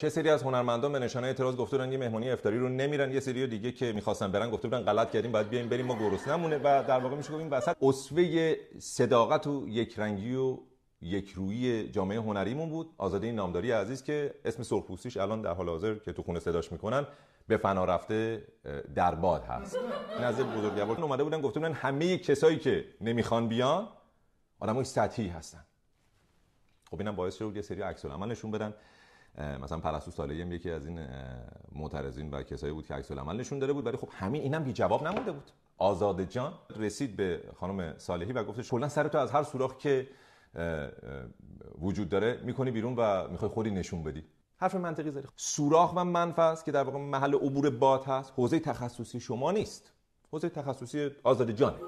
چه سری از هنرمندان به نشانه اعتراض گفته بودن یه مهمانی افطاری رو نمیرن یه سری دیگه که میخواستن برن گفته بودن غلط کردیم باید بیایم بریم ما نمونه و در واقع میشه گفتیم وسط اصوه صداقت و یکرنگی و یکرویی جامعه هنریمون بود آزاده نامداری عزیز که اسم سرخپوستیش الان در حال حاضر که تو خونه صداش میکنن به فنا رفته در باد هست نزد بزرگوار اومده بودن گفته بودن همه کسایی که نمیخوان بیان آدمای سطحی هستن خب اینم باعث شد یه سری عکس العمل نشون بدن مثلا پرستو هم یکی از این معترضین و کسایی بود که عکس العمل نشون داده بود ولی خب همین اینم بی جواب نمونده بود آزاد جان رسید به خانم صالحی و گفتش کلا سرتو از هر سوراخ که وجود داره میکنی بیرون و میخوای خودی نشون بدی حرف منطقی زدی سوراخ و منف که در واقع محل عبور باد هست حوزه تخصصی شما نیست حوزه تخصصی آزاد جانه